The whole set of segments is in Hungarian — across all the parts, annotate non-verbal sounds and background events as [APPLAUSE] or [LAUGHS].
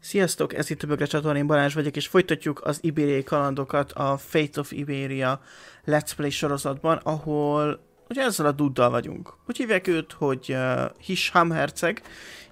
Sziasztok, ez itt Többökre csatorn, én Balázs vagyok, és folytatjuk az ibériai kalandokat a Fate of Iberia Let's Play sorozatban, ahol ugye ezzel a duddal vagyunk. Úgy hívják őt, hogy uh, Hisham herceg,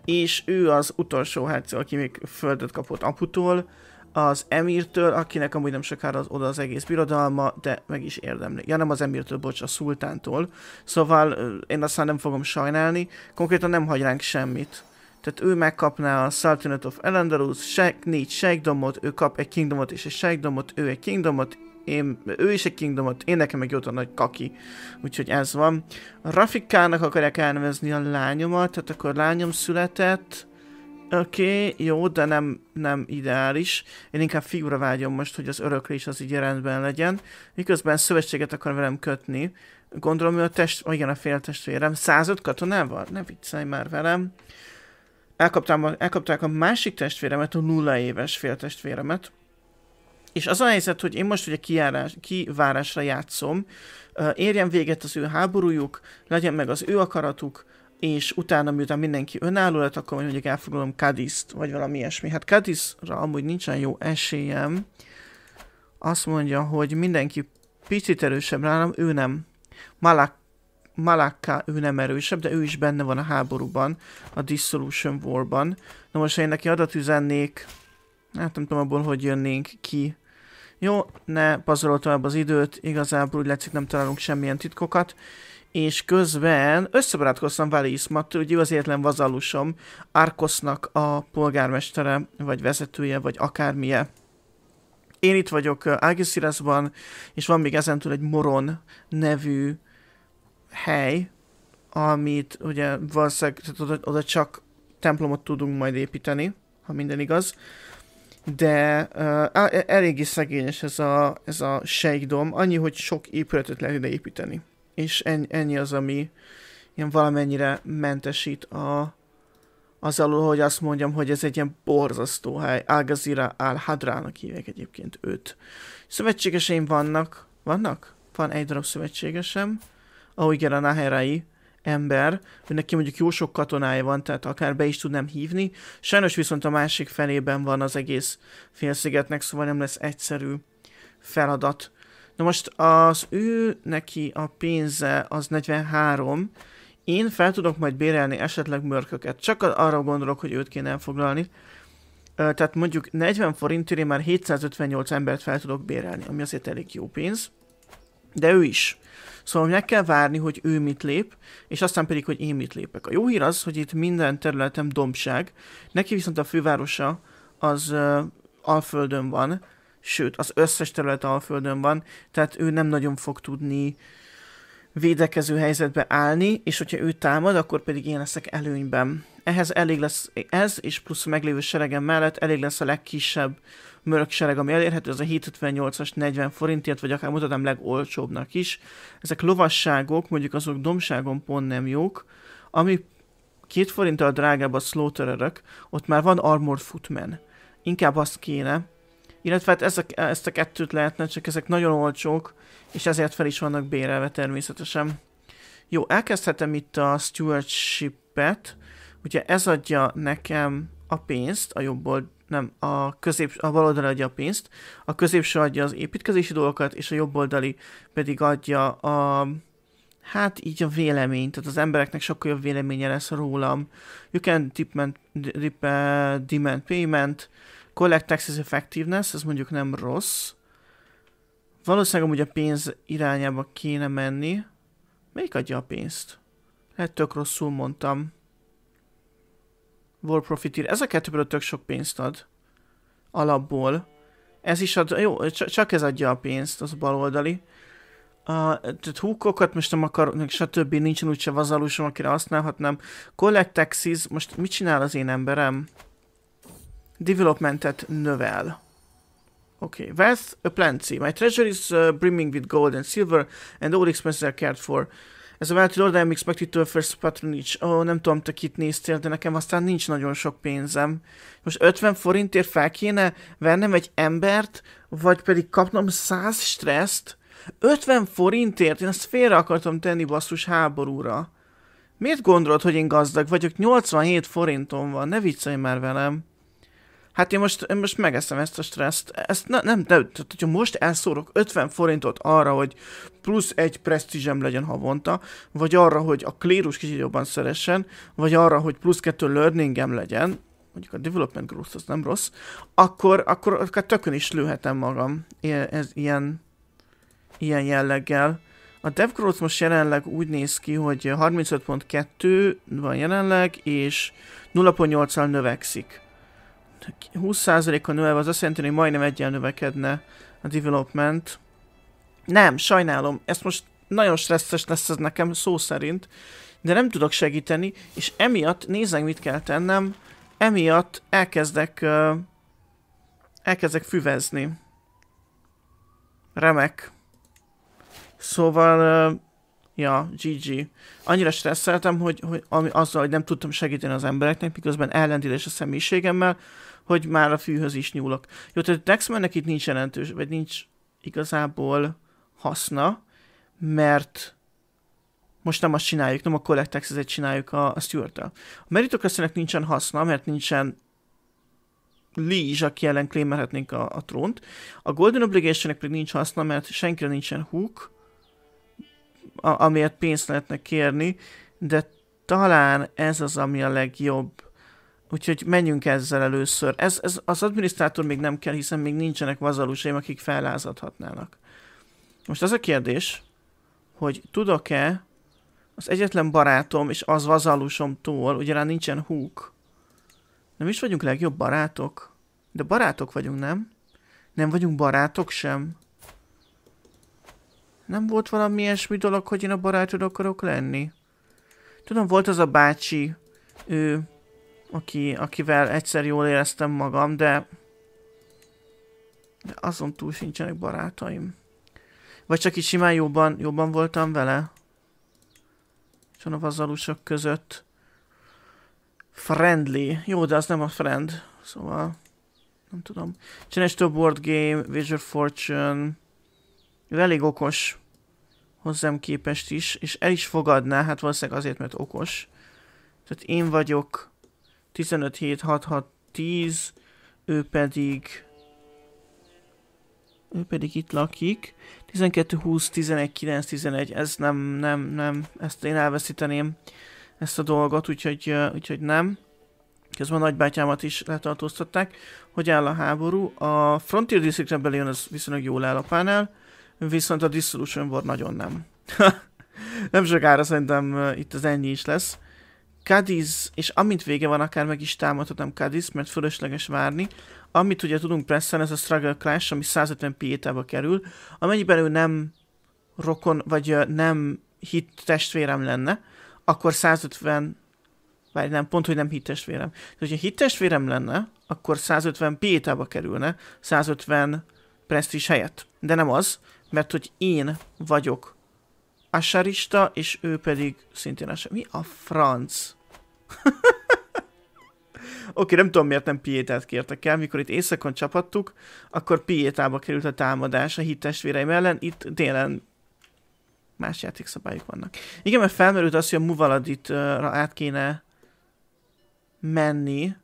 és ő az utolsó herceg, aki még földet kapott aputól, az Emirtől, akinek amúgy nem sokára az, oda az egész birodalma, de meg is érdemli. Ja nem az Emirtől, bocs, a szultántól. Szóval uh, én aztán nem fogom sajnálni, konkrétan nem hagy ránk semmit tehát ő megkapná a Sultanate of Elendalus, seg, négy segdomot, ő kap egy Kingdomot és egy segdomot, ő egy Kingdomot, én, ő is egy Kingdomot, én nekem meg jót a nagy kaki. Úgyhogy ez van. A Rafikának akarják elnevezni a lányomat, tehát akkor lányom született. Oké, okay, jó, de nem, nem ideális. Én inkább figura vágyom most, hogy az öröklés az így rendben legyen. Miközben szövetséget akar velem kötni. Gondolom hogy a test, oh, igen, a féltestvérem. 105 katonával? Ne viccelj már velem elkaptam, elkapták a másik testvéremet, a nulla éves féltestvéremet, és az a helyzet, hogy én most ugye kiárás, kivárásra játszom, érjen véget az ő háborújuk, legyen meg az ő akaratuk, és utána, miután mindenki önálló lett, akkor mondjuk elfoglalom Kadiszt, vagy valami ilyesmi. Hát Kadiszra amúgy nincsen jó esélyem. Azt mondja, hogy mindenki picit erősebb nálam, ő nem. Malak Malakka, ő nem erősebb, de ő is benne van a háborúban, a Dissolution Warban. Na most, ha én neki adat üzennék, hát nem tudom abból, hogy jönnénk ki. Jó, ne pazarol tovább az időt, igazából úgy látszik nem találunk semmilyen titkokat. És közben összebarátkoztam Vali Ismat, ő az életlen vazalusom, Arkosznak a polgármestere, vagy vezetője, vagy akármilyen. Én itt vagyok uh, Ágisziraszban, és van még ezentúl egy Moron nevű hely, amit ugye valószínűleg tehát oda, oda csak templomot tudunk majd építeni, ha minden igaz, de uh, eléggé szegényes ez a, ez a sejkdom, annyi, hogy sok épületet lehet ide építeni. És ennyi az, ami ilyen valamennyire mentesít a, az alól, hogy azt mondjam, hogy ez egy ilyen borzasztó hely. ágazira gazira Al-Hadrának hívják egyébként őt. Szövetségeseim vannak. Vannak? Van egy darab szövetségesem ahogy a Naherai ember, hogy neki mondjuk jó sok katonája van, tehát akár be is tudnám hívni. Sajnos viszont a másik felében van az egész félszigetnek, szóval nem lesz egyszerű feladat. Na most az ő neki a pénze az 43, én fel tudok majd bérelni esetleg mörköket. Csak arra gondolok, hogy őt kéne elfoglalni. Tehát mondjuk 40 forintért én már 758 embert fel tudok bérelni, ami azért elég jó pénz de ő is. Szóval meg kell várni, hogy ő mit lép, és aztán pedig, hogy én mit lépek. A jó hír az, hogy itt minden területem dombság, neki viszont a fővárosa az uh, Alföldön van, sőt, az összes terület Alföldön van, tehát ő nem nagyon fog tudni védekező helyzetbe állni, és hogyha ő támad, akkor pedig én leszek előnyben. Ehhez elég lesz ez, és plusz a meglévő seregem mellett elég lesz a legkisebb möröksereg, ami elérhető, az a 758-as 40 forintért, vagy akár mutatnám legolcsóbbnak is. Ezek lovasságok, mondjuk azok domságon pont nem jók, ami két forinttal drágább a slaughter ott már van armor Footman. Inkább azt kéne, illetve hát ezek, ezt a kettőt lehetne, csak ezek nagyon olcsók, és ezért fel is vannak bérelve természetesen. Jó, elkezdhetem itt a stewardship-et. Ugye ez adja nekem a pénzt a jobb old nem, a, közép, a bal oldali adja a pénzt, a középső adja az építkezési dolgokat, és a jobb oldali pedig adja a, hát így a véleményt, tehát az embereknek sokkal jobb véleménye lesz rólam. You can demand, dip, uh, demand payment, collect taxes effectiveness, ez mondjuk nem rossz. Valószínűleg amúgy a pénz irányába kéne menni. Melyik adja a pénzt? Lehet tök rosszul mondtam. War Profiteer. Ez a kettőből tök sok pénzt ad. Alapból. Ez is ad, jó, csak ez adja a pénzt, az baloldali. A tehát húkokat most nem akarok, stb. Nincsen úgyse vazalusom, akire használhatnám. Collect taxis, most mit csinál az én emberem? Developmentet növel. Oké, okay. Wealth, a plenty. My treasure is uh, brimming with gold and silver, and all expenses are cared for. Ez a Valtry Lord I'm expected to offer patronage. Ó, oh, nem tudom, te kit néztél, de nekem aztán nincs nagyon sok pénzem. Most 50 forintért fel kéne vennem egy embert, vagy pedig kapnom 100 stresszt? 50 forintért? Én ezt félre akartam tenni basszus háborúra. Miért gondolod, hogy én gazdag vagyok? 87 forintom van, ne viccelj már velem hát én most, én most megeszem ezt a stresszt, ezt ne, nem, nem, tehát hogyha most elszórok 50 forintot arra, hogy plusz egy presztízsem legyen havonta, vagy arra, hogy a klérus kicsit jobban szeressen, vagy arra, hogy plusz kettő learningem legyen, mondjuk a development growth az nem rossz, akkor, akkor akkor tökön is lőhetem magam ilyen, ez, ilyen, ilyen jelleggel. A dev growth most jelenleg úgy néz ki, hogy 35.2 van jelenleg, és 0.8-al növekszik. 20%-kal növelve az azt jelenti, hogy majdnem egyen növekedne a development. Nem, sajnálom, ezt most nagyon stresszes lesz ez nekem szó szerint, de nem tudok segíteni, és emiatt nézzek mit kell tennem, emiatt elkezdek, uh, elkezdek füvezni. Remek. Szóval uh, Ja, GG. Annyira stresszeltem, hogy, hogy ami, azzal, hogy nem tudtam segíteni az embereknek, miközben ellentétes a személyiségemmel, hogy már a fűhöz is nyúlok. Jó, tehát Dexmannek itt nincs jelentős, vagy nincs igazából haszna, mert most nem azt csináljuk, nem a Collectex-et csináljuk a, a Stewart-tel. A meritokraciának nincsen haszna, mert nincsen Lee aki ellen klémelhetnénk a, a trónt. A Golden Obligation-nek pedig nincs haszna, mert senkire nincsen hook, amiért pénzt lehetne kérni, de talán ez az, ami a legjobb. Úgyhogy menjünk ezzel először. Ez, ez az adminisztrátor még nem kell, hiszen még nincsenek vazalusaim, akik fellázadhatnának. Most az a kérdés, hogy tudok-e az egyetlen barátom és az vazalusomtól, ugye rá nincsen húk. Nem is vagyunk legjobb barátok? De barátok vagyunk, nem? Nem vagyunk barátok sem? Nem volt valami ilyesmi dolog, hogy én a barátod akarok lenni? Tudom, volt az a bácsi, ő, aki, akivel egyszer jól éreztem magam, de... De azon túl sincsenek barátaim. Vagy csak így simán jobban, jobban voltam vele? Csak a vazalusok között. Friendly. Jó, de az nem a friend. Szóval... Nem tudom. Csinálj több board game, Visual Fortune... Ő elég okos hozzám képest is, és el is fogadná, hát valószínűleg azért, mert okos. Tehát én vagyok 15, 7, 6, 6, 10, ő pedig ő pedig itt lakik. 12, 20, 11, 9, 11, ez nem, nem, nem, ezt én elveszíteném ezt a dolgot, úgyhogy, úgyhogy nem. Közben a nagybátyámat is letartóztatták. Hogy áll a háború? A Frontier District Rebellion az viszonylag jól áll a pánál viszont a Dissolution War nagyon nem. [LAUGHS] nem sokára szerintem itt az ennyi is lesz. Cadiz, és amint vége van, akár meg is támadhatom Cadiz, mert fölösleges várni. Amit ugye tudunk presszen, ez a Struggle Clash, ami 150 piétába e kerül. Amennyiben ő nem rokon, vagy nem hit testvérem lenne, akkor 150, vagy nem, pont, hogy nem hit testvérem. Tehát, hogyha hit testvérem lenne, akkor 150 piétába e kerülne, 150 presztis helyett. De nem az, mert hogy én vagyok asarista, és ő pedig szintén asar. Mi a franc? [LAUGHS] Oké, okay, nem tudom, miért nem Piétát kértek el. Mikor itt éjszakon csapattuk, akkor Piétába került a támadás a hittestvéreim ellen. Itt délen más játékszabályok vannak. Igen, mert felmerült az, hogy a Muvaladitra át kéne menni,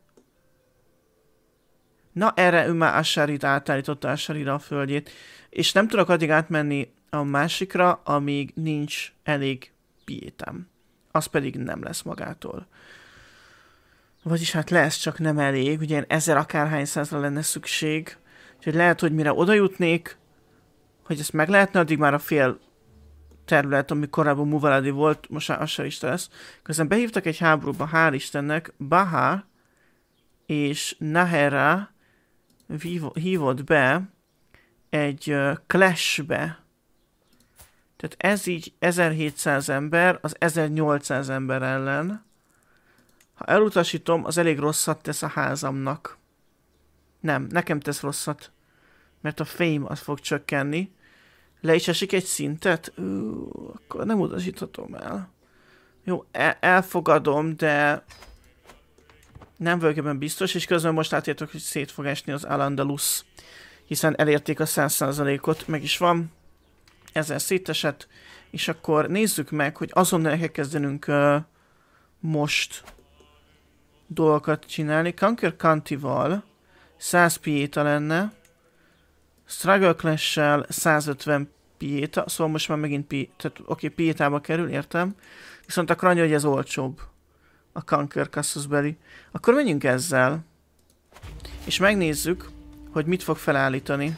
Na erre ő már Asharit átállította Asharira a földjét, és nem tudok addig átmenni a másikra, amíg nincs elég piétem. Az pedig nem lesz magától. Vagyis hát lesz, csak nem elég, ugye ilyen ezer akárhány százra lenne szükség, úgyhogy lehet, hogy mire oda jutnék, hogy ezt meg lehetne, addig már a fél terület, ami korábban Muvaladi volt, most már az is lesz. Közben behívtak egy háborúba, hál' Istennek, Baha és Nahera hívott be egy clashbe. Tehát ez így 1700 ember az 1800 ember ellen. Ha elutasítom, az elég rosszat tesz a házamnak. Nem, nekem tesz rosszat. Mert a fame az fog csökkenni. Le is esik egy szintet? Ú, akkor nem utasíthatom el. Jó, e- elfogadom, de nem vagyok ebben biztos, és közben most látjátok, hogy szét fog esni az Alandalus, hiszen elérték a 100%-ot, meg is van, ezzel szétesett, és akkor nézzük meg, hogy azon kell kezdenünk uh, most dolgokat csinálni. Conquer County-val 100 piéta lenne, Struggle Clash-sel 150 piéta, szóval most már megint pi, tehát, oké, okay, piétába kerül, értem, viszont akkor annyi, hogy ez olcsóbb a Conquer Cassusbeli. Akkor menjünk ezzel, és megnézzük, hogy mit fog felállítani.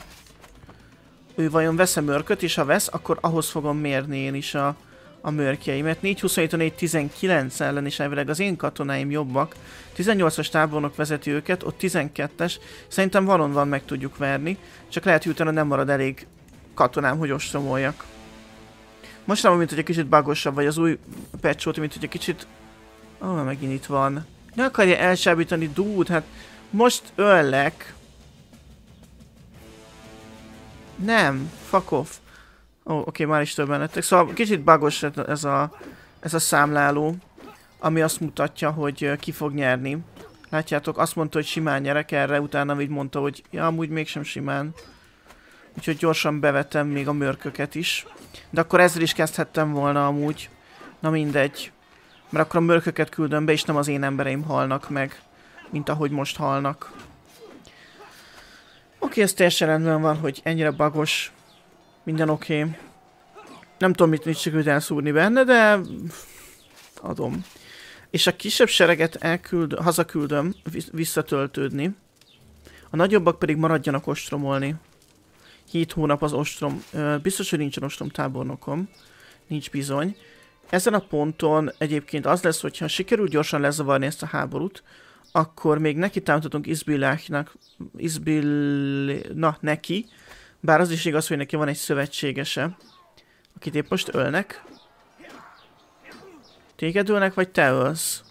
Ő vajon vesz a mörköt, és ha vesz, akkor ahhoz fogom mérni én is a, a mörkjeimet. 4-27-4-19 ellen is elvileg az én katonáim jobbak. 18-as tábornok vezeti őket, ott 12-es. Szerintem valon van meg tudjuk verni, csak lehet, hogy utána nem marad elég katonám, hogy ostromoljak. Most nem, mint hogy egy kicsit bagosabb, vagy az új patch volt, mint hogy egy kicsit Ah, oh, megint itt van. Ne akarja elsábítani, dude, hát most öllek. Nem, fuck off. Ó, oh, oké, okay, már is többen lettek. Szóval kicsit bagos ez a, ez a számláló, ami azt mutatja, hogy ki fog nyerni. Látjátok, azt mondta, hogy simán nyerek erre, utána így mondta, hogy ja, amúgy mégsem simán. Úgyhogy gyorsan bevetem még a mörköket is. De akkor ezzel is kezdhettem volna amúgy. Na mindegy. Mert akkor a mörköket küldöm be, és nem az én embereim halnak meg, mint ahogy most halnak. Oké, ez teljesen rendben van, hogy ennyire bagos. Minden oké. Nem tudom, mit, mit sikerült elszúrni benne, de... Adom. És a kisebb sereget elküld, hazaküldöm visszatöltődni. A nagyobbak pedig maradjanak ostromolni. Hét hónap az ostrom. Biztos, hogy nincsen ostrom tábornokom. Nincs bizony. Ezen a ponton egyébként az lesz, hogyha sikerül gyorsan lezavarni ezt a háborút, akkor még neki támadhatunk Izbilláknak, Izbill... na, neki, bár az is igaz, hogy neki van egy szövetségese, akit épp most ölnek. Téged ölnek, vagy te ölsz?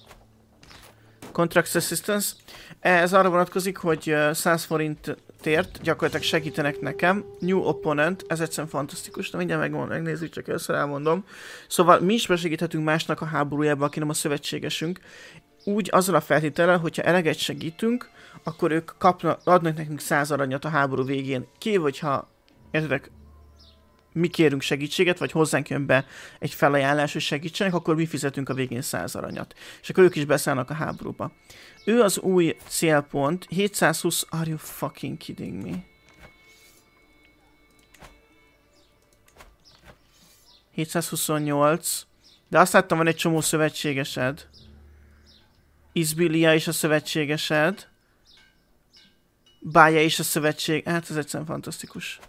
Contract Assistance. Ez arra vonatkozik, hogy 100 forint tért, gyakorlatilag segítenek nekem. New Opponent, ez egyszerűen fantasztikus, de mindjárt megmond, megnézzük, csak először elmondom. Szóval mi is besegíthetünk másnak a háborújába, aki nem a szövetségesünk. Úgy azzal a feltétellel, hogyha eleget segítünk, akkor ők kapna, adnak nekünk száz aranyat a háború végén. Ki, hogyha, értedek, mi kérünk segítséget, vagy hozzánk jön be egy felajánlás, hogy segítsenek, akkor mi fizetünk a végén 100 aranyat. És akkor ők is beszállnak a háborúba. Ő az új célpont, 720, are you fucking kidding me? 728, de azt láttam, van egy csomó szövetségesed. Izbilia is a szövetségesed. Bája is a szövetség, hát ez egyszerűen fantasztikus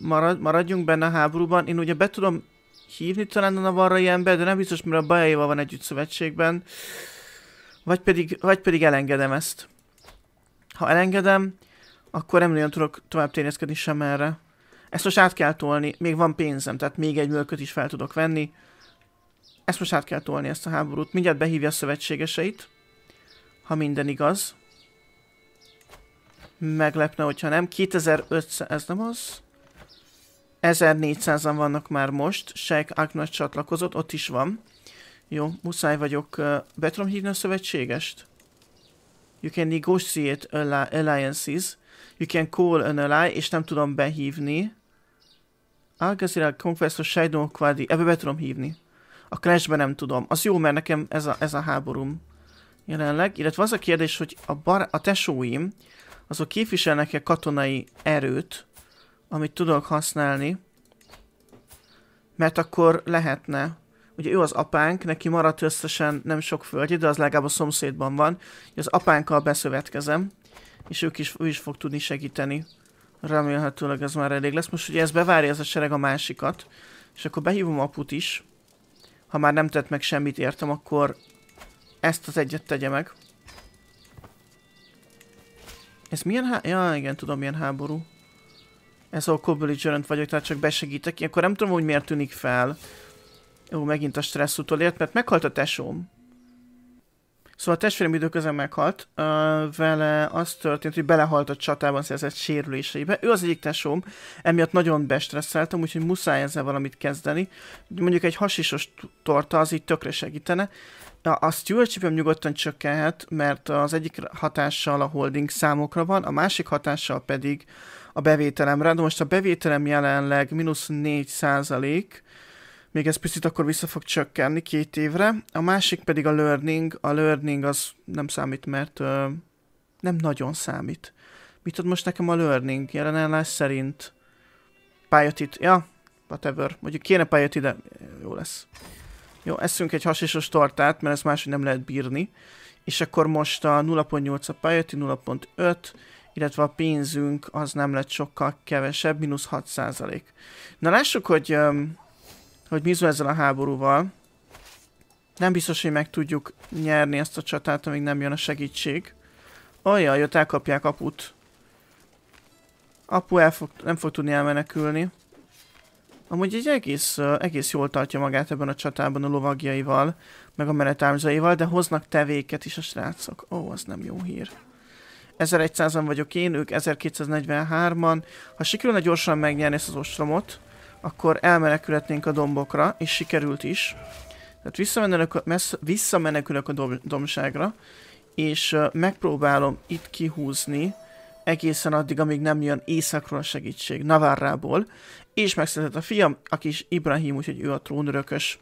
marad, maradjunk benne a háborúban. Én ugye be tudom hívni talán a Navarra ilyenbe, de nem biztos, mert a Bajaival van együtt szövetségben. Vagy pedig, vagy pedig elengedem ezt. Ha elengedem, akkor nem nagyon tudok tovább térjeszkedni sem erre. Ezt most át kell tolni, még van pénzem, tehát még egy mölköt is fel tudok venni. Ezt most át kell tolni, ezt a háborút. Mindjárt behívja a szövetségeseit, ha minden igaz meglepne, hogyha nem. 2500, ez nem az? 1400-an vannak már most, Sejk Agnes csatlakozott, ott is van. Jó, muszáj vagyok. Be tudom hívni a szövetségest? You can negotiate alliances. You can call an ally, és nem tudom behívni. Algazira ghazira Shadow Quadi. Ebbe be tudom hívni. A Clashbe nem tudom. Az jó, mert nekem ez a, ez a háborúm jelenleg. Illetve az a kérdés, hogy a, bar a tesóim, azok képviselnek-e katonai erőt, amit tudok használni, mert akkor lehetne. Ugye ő az apánk, neki maradt összesen nem sok földje, de az legalább a szomszédban van. Az apánkkal beszövetkezem, és ők is, ő is fog tudni segíteni. Remélhetőleg ez már elég lesz. Most ugye ez bevárja ez a sereg a másikat, és akkor behívom aput is. Ha már nem tett meg semmit értem, akkor ezt az egyet tegye meg. Ez milyen há... Ja, igen, tudom milyen háború. Ez a Cobble vagyok, tehát csak besegítek. Akkor nem tudom, hogy miért tűnik fel. Jó, megint a stressz utolért, mert meghalt a tesóm. Szóval a testvérem időközben meghalt, uh, vele az történt, hogy belehalt a csatában szerzett sérüléseibe. Ő az egyik tesóm, emiatt nagyon bestresszeltem, úgyhogy muszáj ezzel valamit kezdeni. Mondjuk egy hasisos torta az így tökre segítene. A stewardship nyugodtan csökkenhet, mert az egyik hatással a holding számokra van, a másik hatással pedig a bevételemre. De most a bevételem jelenleg mínusz 4 százalék, még ez picit akkor vissza fog csökkenni két évre. A másik pedig a learning. A learning az nem számít, mert ö, nem nagyon számít. Mit ad most nekem a learning? Jelenállás szerint pályatit. Ja, whatever. Mondjuk kéne pályat ide, jó lesz. Jó, eszünk egy hasisos tortát, mert ezt máshogy nem lehet bírni. És akkor most a 0.8 a pályati, 0.5, illetve a pénzünk az nem lett sokkal kevesebb, mínusz 6 Na lássuk, hogy hogy mizu ezzel a háborúval. Nem biztos, hogy meg tudjuk nyerni ezt a csatát, amíg nem jön a segítség. Ajjaj, ott elkapják aput. Apu el fog, nem fog tudni elmenekülni. Amúgy egy egész, egész jól tartja magát ebben a csatában a lovagjaival, meg a menetámzaival, de hoznak tevéket is a srácok. Ó, az nem jó hír. 1100-an vagyok én, ők 1243-an. Ha sikerülne gyorsan megnyerni ezt az ostromot, akkor elmenekülhetnénk a dombokra, és sikerült is. Tehát visszamenekülök a, messz, visszamenekülök a dom, domságra, és uh, megpróbálom itt kihúzni egészen addig, amíg nem jön északról a segítség, Navarrából, és megszületett a fiam, aki kis Ibrahim, úgyhogy ő a trónörökös.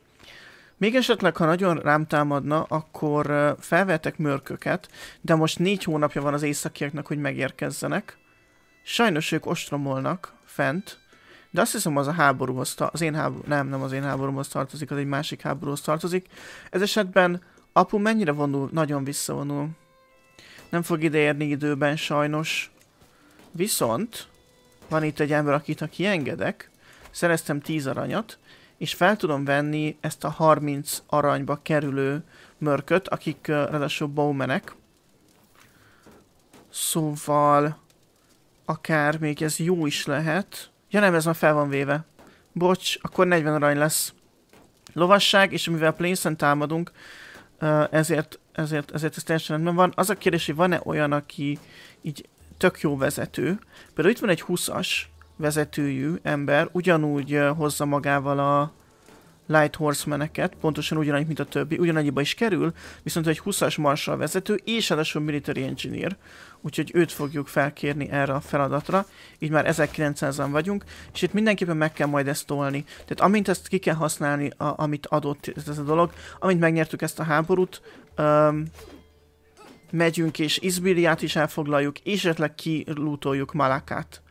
Még esetleg, ha nagyon rám támadna, akkor uh, felvetek mörköket, de most négy hónapja van az északiaknak, hogy megérkezzenek. Sajnos ők ostromolnak fent, de azt hiszem, az a háborúhoz, az én háború, nem, nem az én háborúhoz tartozik, az egy másik háborúhoz tartozik. Ez esetben apu mennyire vonul, nagyon visszavonul. Nem fog ideérni időben sajnos. Viszont van itt egy ember, akit ha kiengedek, szereztem 10 aranyat, és fel tudom venni ezt a 30 aranyba kerülő mörköt, akik uh, ráadásul bowmenek. Szóval akár még ez jó is lehet. Ja nem, ez már fel van véve. Bocs, akkor 40 arany lesz. Lovasság, és mivel place támadunk, ezért, ezért, ezért ez teljesen nem van. Az a kérdés, hogy van-e olyan, aki így tök jó vezető. Például itt van egy 20-as vezetőjű ember, ugyanúgy hozza magával a, Light Horsemeneket, pontosan ugyanannyi, mint a többi, ugyanannyiba is kerül, viszont egy 20-as marsal vezető, és ráadásul Military Engineer, úgyhogy őt fogjuk felkérni erre a feladatra, így már 1900-an vagyunk, és itt mindenképpen meg kell majd ezt tolni. Tehát amint ezt ki kell használni, a, amit adott ez a dolog, amint megnyertük ezt a háborút, um, megyünk és Izbiliát is elfoglaljuk, és esetleg kilútoljuk Malakát.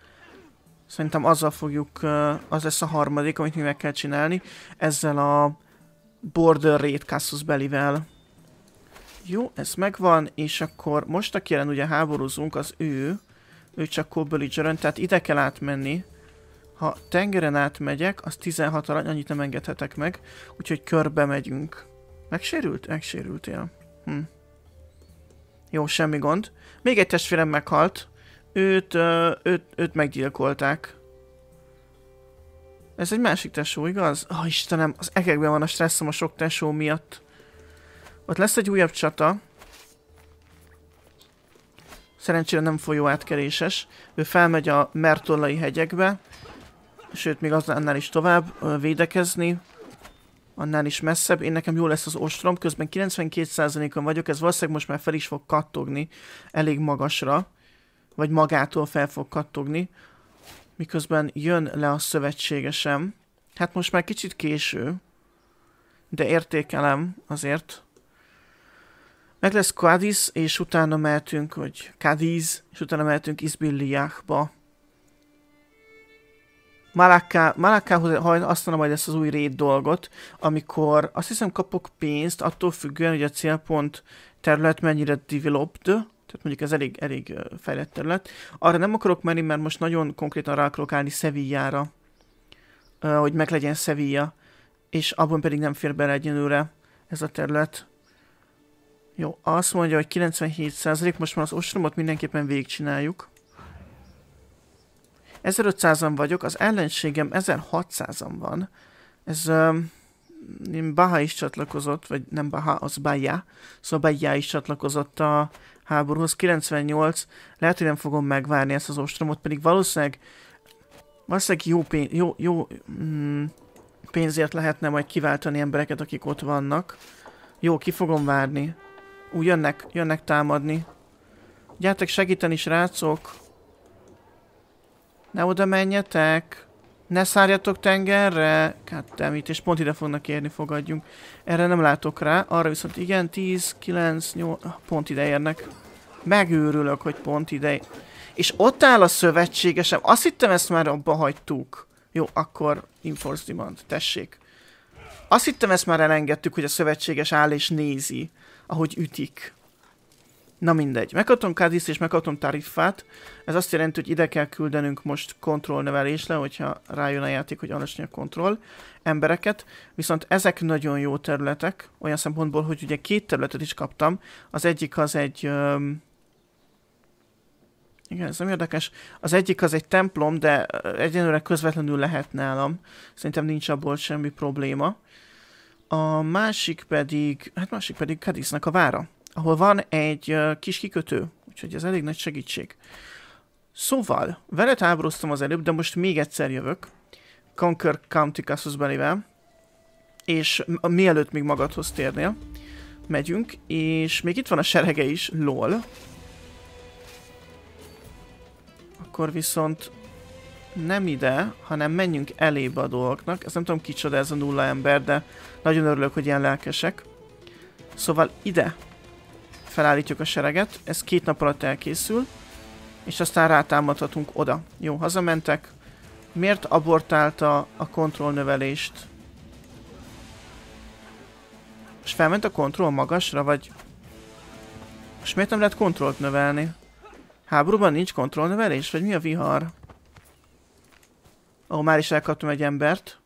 Szerintem azzal fogjuk, az lesz a harmadik, amit mi meg kell csinálni. Ezzel a Border Raid Cassus belivel. Jó, ez megvan, és akkor most, aki jelen ugye háborúzunk, az ő. Ő csak co-belligerent, tehát ide kell átmenni. Ha tengeren átmegyek, az 16 arany, annyit nem engedhetek meg. Úgyhogy körbe megyünk. Megsérült? Megsérültél. Hm. Jó, semmi gond. Még egy testvérem meghalt. Őt, őt, őt meggyilkolták. Ez egy másik tesó, igaz? Ah, oh, Istenem, az egekben van a stresszom a sok tesó miatt. Ott lesz egy újabb csata. Szerencsére nem folyó átkeréses. Ő felmegy a Mertollai hegyekbe. Sőt, még annál is tovább védekezni. Annál is messzebb. Én nekem jó lesz az ostrom. Közben 92%-on vagyok. Ez valószínűleg most már fel is fog kattogni elég magasra vagy magától fel fog kattogni, miközben jön le a szövetségesem. Hát most már kicsit késő, de értékelem azért. Meg lesz Cádiz, és utána mehetünk, hogy Kádiz és utána mehetünk Izbilliákba. Malakka, Malakkához aztán majd ezt az új raid dolgot, amikor azt hiszem kapok pénzt, attól függően, hogy a célpont terület mennyire developed, tehát mondjuk ez elég, elég fejlett terület. Arra nem akarok menni, mert most nagyon konkrétan rá akarok állni Sevillára, hogy meg legyen Sevilla, és abban pedig nem fér bele egyenlőre ez a terület. Jó, azt mondja, hogy 97% most már az ostromot mindenképpen végigcsináljuk. 1500-an vagyok, az ellenségem 1600-an van. Ez... Um, Baha is csatlakozott, vagy nem Baha, az Baja, szóval Baja is csatlakozott a háborúhoz, 98, lehet, hogy nem fogom megvárni ezt az ostromot, pedig valószínűleg, valószínűleg jó, pénz, jó, jó mm, pénzért lehetne majd kiváltani embereket, akik ott vannak. Jó, ki fogom várni. Úgy jönnek, jönnek támadni. Gyertek segíteni, srácok! Ne oda menjetek! Ne szárjatok tengerre! Kattemit, hát és pont ide fognak érni, fogadjunk. Erre nem látok rá, arra viszont igen, 10, 9, 8, pont ide érnek. Megőrülök, hogy pont ide. És ott áll a szövetségesem, azt hittem ezt már abba hagytuk. Jó, akkor Inforce Demand, tessék. Azt hittem ezt már elengedtük, hogy a szövetséges áll és nézi, ahogy ütik. Na mindegy, megkaptam Cadiz és megkaptam tariffát, ez azt jelenti, hogy ide kell küldenünk most kontroll nevelésre, hogyha rájön a játék, hogy alacsony a kontroll embereket, viszont ezek nagyon jó területek, olyan szempontból, hogy ugye két területet is kaptam, az egyik az egy... Um, igen, ez nem érdekes. Az egyik az egy templom, de egyenőre közvetlenül lehet nálam. Szerintem nincs abból semmi probléma. A másik pedig, hát másik pedig Cadiznak a vára ahol van egy uh, kis kikötő, úgyhogy ez elég nagy segítség. Szóval, veled háborúztam az előbb, de most még egyszer jövök. Conquer County Cassus Bellivel. És mielőtt még magadhoz térnél, megyünk, és még itt van a serege is, lol. Akkor viszont nem ide, hanem menjünk elébe a dolgoknak. Ez nem tudom kicsoda ez a nulla ember, de nagyon örülök, hogy ilyen lelkesek. Szóval ide felállítjuk a sereget, ez két nap alatt elkészül, és aztán rátámadhatunk oda. Jó, hazamentek. Miért abortálta a kontroll növelést? És felment a kontroll magasra, vagy... És miért nem lehet kontrollt növelni? Háborúban nincs kontroll növelés, vagy mi a vihar? Ó, már is elkaptam egy embert.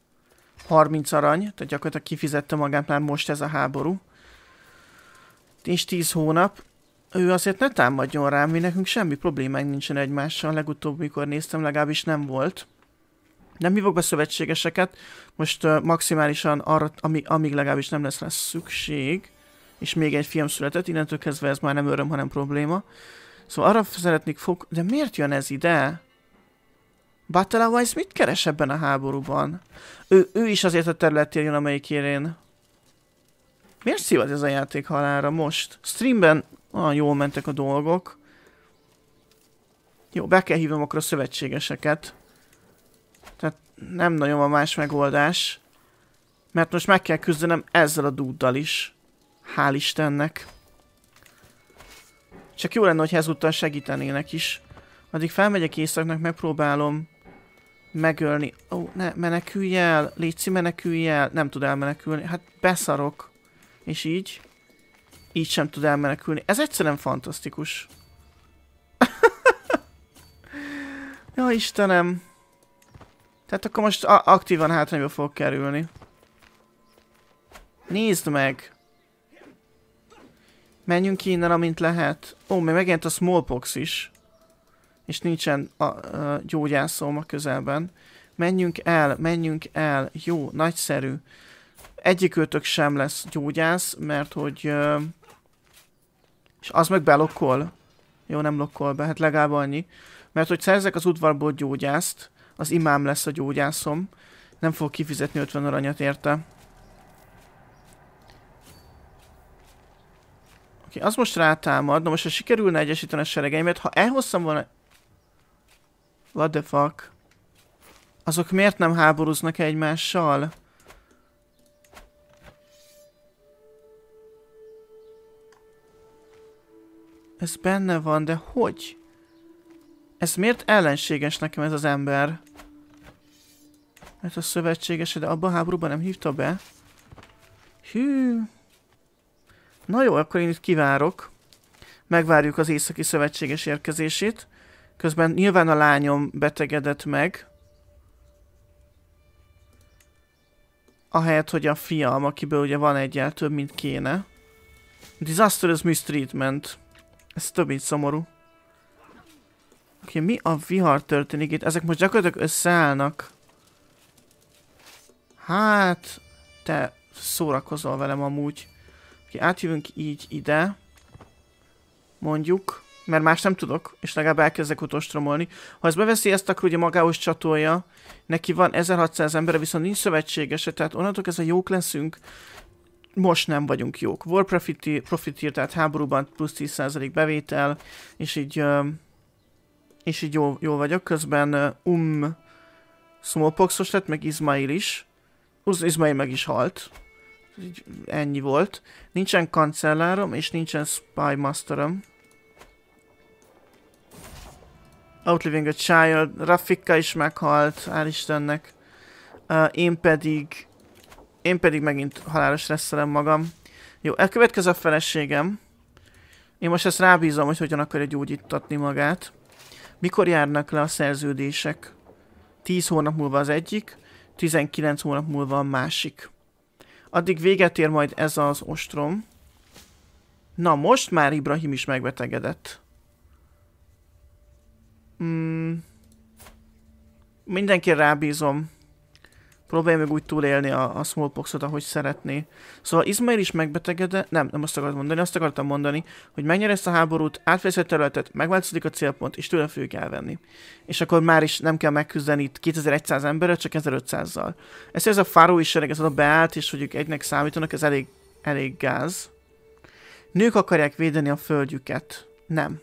30 arany, tehát gyakorlatilag kifizette magát már most ez a háború és 10 hónap. Ő azért ne támadjon rám, mi nekünk semmi problémánk nincsen egymással, legutóbb mikor néztem legalábbis nem volt. Nem hívok be szövetségeseket, most uh, maximálisan arra, ami, amíg legalábbis nem lesz rá szükség. És még egy film született, innentől kezdve ez már nem öröm, hanem probléma. Szóval arra szeretnék fog... De miért jön ez ide? Battle Wise mit keres ebben a háborúban? Ő, ő is azért a területén jön, amelyik én. Miért szívad ez a játék halára most? Streamben olyan jól mentek a dolgok. Jó, be kell hívnom akkor a szövetségeseket. Tehát nem nagyon van más megoldás. Mert most meg kell küzdenem ezzel a dúddal is. Hál' Istennek. Csak jó lenne, hogy ezúttal segítenének is. Addig felmegyek éjszaknak, megpróbálom megölni. Ó, oh, ne, menekülj el, légy menekülj el. Nem tud elmenekülni. Hát beszarok. És így, így sem tud elmenekülni. Ez egyszerűen fantasztikus. [LAUGHS] ja, Istenem. Tehát akkor most aktívan hátrányba fog kerülni. Nézd meg! Menjünk ki innen, amint lehet. Ó, még megjelent a smallpox is. És nincsen a, a gyógyászom a közelben. Menjünk el, menjünk el. Jó, nagyszerű egyikőtök sem lesz gyógyász, mert hogy... és az meg belokkol. Jó, nem lokkol be, hát legalább annyi. Mert hogy szerzek az udvarból gyógyászt, az imám lesz a gyógyászom. Nem fog kifizetni 50 aranyat érte. Oké, okay, az most rátámad. Na most, ha sikerülne egyesíteni a seregeimet, ha elhosszam volna... What the fuck? Azok miért nem háborúznak egymással? Ez benne van, de hogy? Ez miért ellenséges nekem ez az ember? Mert a szövetséges, de abban a háborúban nem hívta be. Hű. Na jó, akkor én itt kivárok. Megvárjuk az északi szövetséges érkezését. Közben nyilván a lányom betegedett meg. Ahelyett, hogy a fiam, akiből ugye van egyel több, mint kéne. Disastrous mistreatment. Ez több így szomorú. Oké, okay, mi a vihar történik itt? Ezek most gyakorlatilag összeállnak. Hát, te szórakozol velem amúgy. Oké, okay, átjövünk így ide. Mondjuk, mert más nem tudok, és legalább elkezdek utostromolni. Ha ez beveszi ezt, akkor ugye magához csatolja. Neki van 1600 ember viszont nincs szövetségese, tehát onnantól ez a jók leszünk most nem vagyunk jók. War profiteer, profiteer tehát háborúban plusz 10% bevétel, és így, és így jó jó vagyok. Közben Um smallpoxos lett, meg Izmail is. Izmail meg is halt. Így ennyi volt. Nincsen kancellárom, és nincsen spymasterom. Outliving a Child, Rafika is meghalt, hál' Istennek. Uh, én pedig én pedig megint halálos stresszelem magam. Jó, elkövetkez a feleségem. Én most ezt rábízom, hogy hogyan akarja gyógyítatni magát. Mikor járnak le a szerződések? 10 hónap múlva az egyik, 19 hónap múlva a másik. Addig véget ér majd ez az ostrom. Na, most már Ibrahim is megbetegedett. Mm. Mindenki rábízom próbálja meg úgy túlélni a, a smallpoxot, ahogy szeretné. Szóval Izmail is megbetegedett, nem, nem azt akartam mondani, azt akartam mondani, hogy megnyer ezt a háborút, a területet, megváltozik a célpont, és tőle fogjuk elvenni. És akkor már is nem kell megküzdeni itt 2100 emberrel, csak 1500-zal. Ezt ez a is sereg, ez a beállt, és hogy ők egynek számítanak, ez elég, elég gáz. Nők akarják védeni a földjüket. Nem.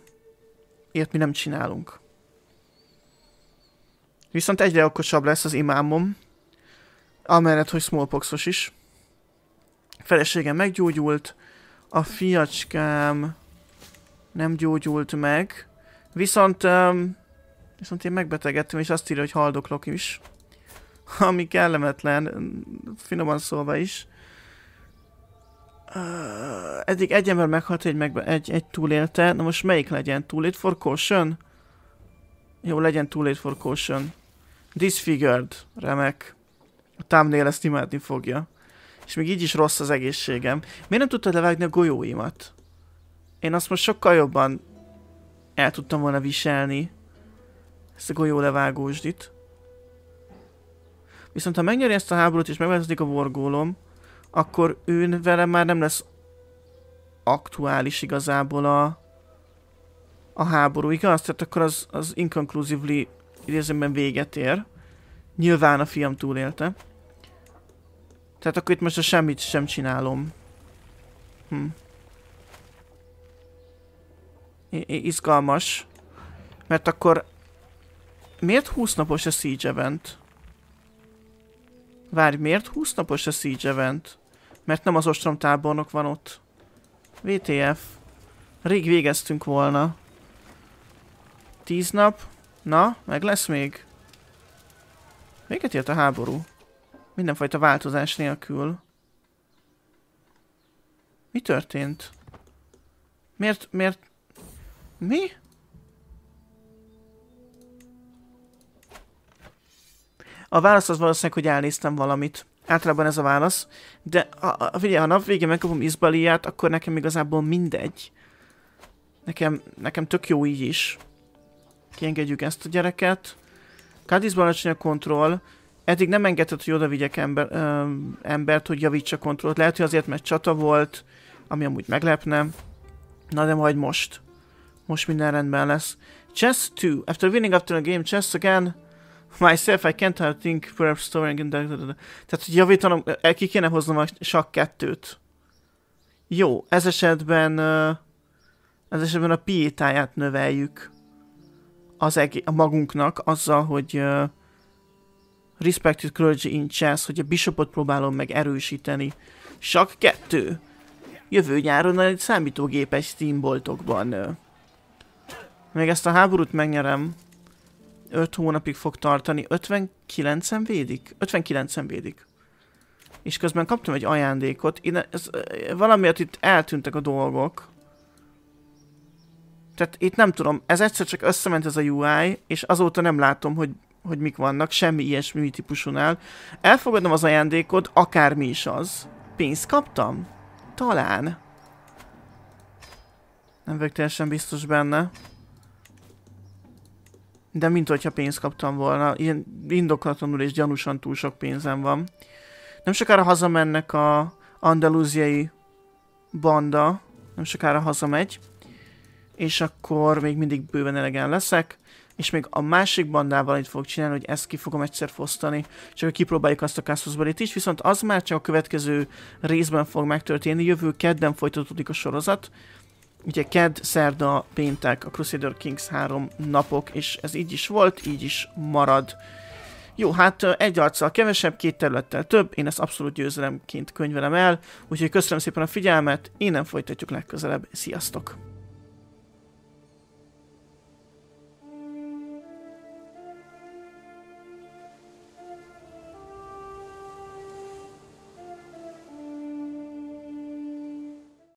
Ilyet mi nem csinálunk. Viszont egyre okosabb lesz az imámom, amellett, hogy smallpoxos is. Feleségem meggyógyult, a fiacskám nem gyógyult meg, viszont, um, viszont én megbetegedtem, és azt írja, hogy haldoklok is. Ami kellemetlen, finoman szólva is. Uh, eddig egy ember meghalt, egy, megbe- egy, egy túlélte. Na most melyik legyen? Túlét for caution? Jó, legyen túlét for caution. Disfigured. Remek. A thumbnail ezt imádni fogja. És még így is rossz az egészségem. Miért nem tudtad levágni a golyóimat? Én azt most sokkal jobban el tudtam volna viselni. Ezt a golyó levágósdit. Viszont ha megnyeri ezt a háborút és megváltozik a vorgólom, akkor ő vele már nem lesz aktuális igazából a, a háború, igaz? Tehát akkor az, az inconclusively idézőben véget ér. Nyilván a fiam túlélte. Tehát akkor itt most a semmit sem csinálom. Hm. I izgalmas. Mert akkor... Miért 20 napos a Siege Event? Várj, miért 20 napos a Siege Event? Mert nem az ostromtábornok van ott. VTF. Rég végeztünk volna. 10 nap. Na, meg lesz még. Véget ért a háború. Mindenfajta változás nélkül. Mi történt? Miért, miért... Mi? A válasz az valószínűleg, hogy elnéztem valamit. Általában ez a válasz. De a, a, figyelj, ha nap végén megkapom izbaliát, akkor nekem igazából mindegy. Nekem, nekem tök jó így is. Kiengedjük ezt a gyereket. Kádizban alacsony a kontroll eddig nem engedett, hogy oda vigyek ember, ö, embert, hogy javítsa kontrollt. Lehet, hogy azért, mert csata volt, ami amúgy meglepne. Na de majd most. Most minden rendben lesz. Chess 2. After winning after a game, chess again. Myself, I can't help think, perhaps storing in the... Tehát, hogy javítanom, eh, ki kéne hoznom a sakk kettőt. Jó, ez esetben... Ez esetben a piétáját e növeljük. Az egé- a magunknak, azzal, hogy Respected Clergy in Chess, hogy a bishopot próbálom meg erősíteni. Sak 2. Jövő nyáron egy számítógépes Steam boltokban. Még ezt a háborút megnyerem. 5 hónapig fog tartani. 59-en védik? 59-en védik. És közben kaptam egy ajándékot. Ine, ez, valamiért itt eltűntek a dolgok. Tehát itt nem tudom, ez egyszer csak összement ez a UI, és azóta nem látom, hogy hogy mik vannak, semmi ilyesmi típusúnál. Elfogadom az ajándékot, akármi is az. Pénzt kaptam? Talán. Nem vagyok teljesen biztos benne. De mint hogyha pénzt kaptam volna. Ilyen indokatlanul és gyanúsan túl sok pénzem van. Nem sokára hazamennek a andalúziai banda. Nem sokára hazamegy. És akkor még mindig bőven elegen leszek és még a másik bandával itt fogok csinálni, hogy ezt ki fogom egyszer fosztani, csak kipróbáljuk azt a Casusbalit is, viszont az már csak a következő részben fog megtörténni, jövő kedden folytatódik a sorozat, ugye kedd, szerda, péntek, a Crusader Kings három napok, és ez így is volt, így is marad. Jó, hát egy arccal kevesebb, két területtel több, én ezt abszolút győzelemként könyvelem el, úgyhogy köszönöm szépen a figyelmet, innen folytatjuk legközelebb, sziasztok!